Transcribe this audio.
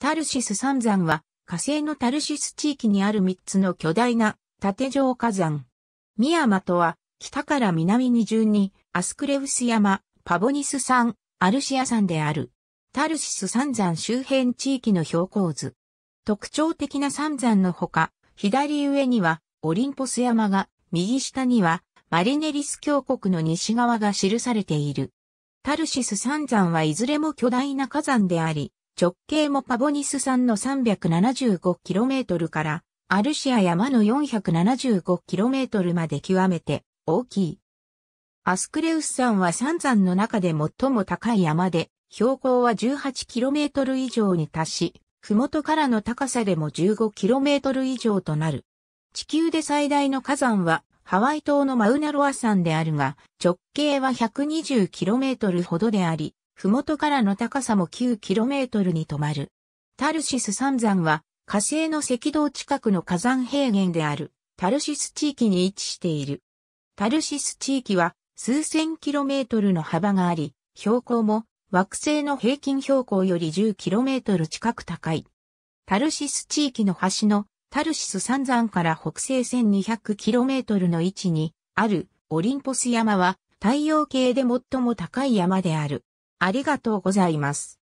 タルシス三山は火星のタルシス地域にある3つの巨大な縦状火山。ミヤマとは北から南に順にアスクレウス山、パボニス山、アルシア山である。タルシス三山周辺地域の標高図。特徴的な三山のほか、左上にはオリンポス山が、右下にはマリネリス峡谷の西側が記されている。タルシス三山はいずれも巨大な火山であり、直径もパボニス山の 375km からアルシア山の 475km まで極めて大きい。アスクレウス山は三山の中で最も高い山で、標高は 18km 以上に達し、麓からの高さでも 15km 以上となる。地球で最大の火山は、ハワイ島のマウナロア山であるが、直径は 120km ほどであり、麓からの高さも 9km に止まる。タルシス三山は火星の赤道近くの火山平原であるタルシス地域に位置している。タルシス地域は数千 km の幅があり、標高も惑星の平均標高より 10km 近く高い。タルシス地域の端のタルシス三山から北西 1200km の位置にあるオリンポス山は太陽系で最も高い山である。ありがとうございます。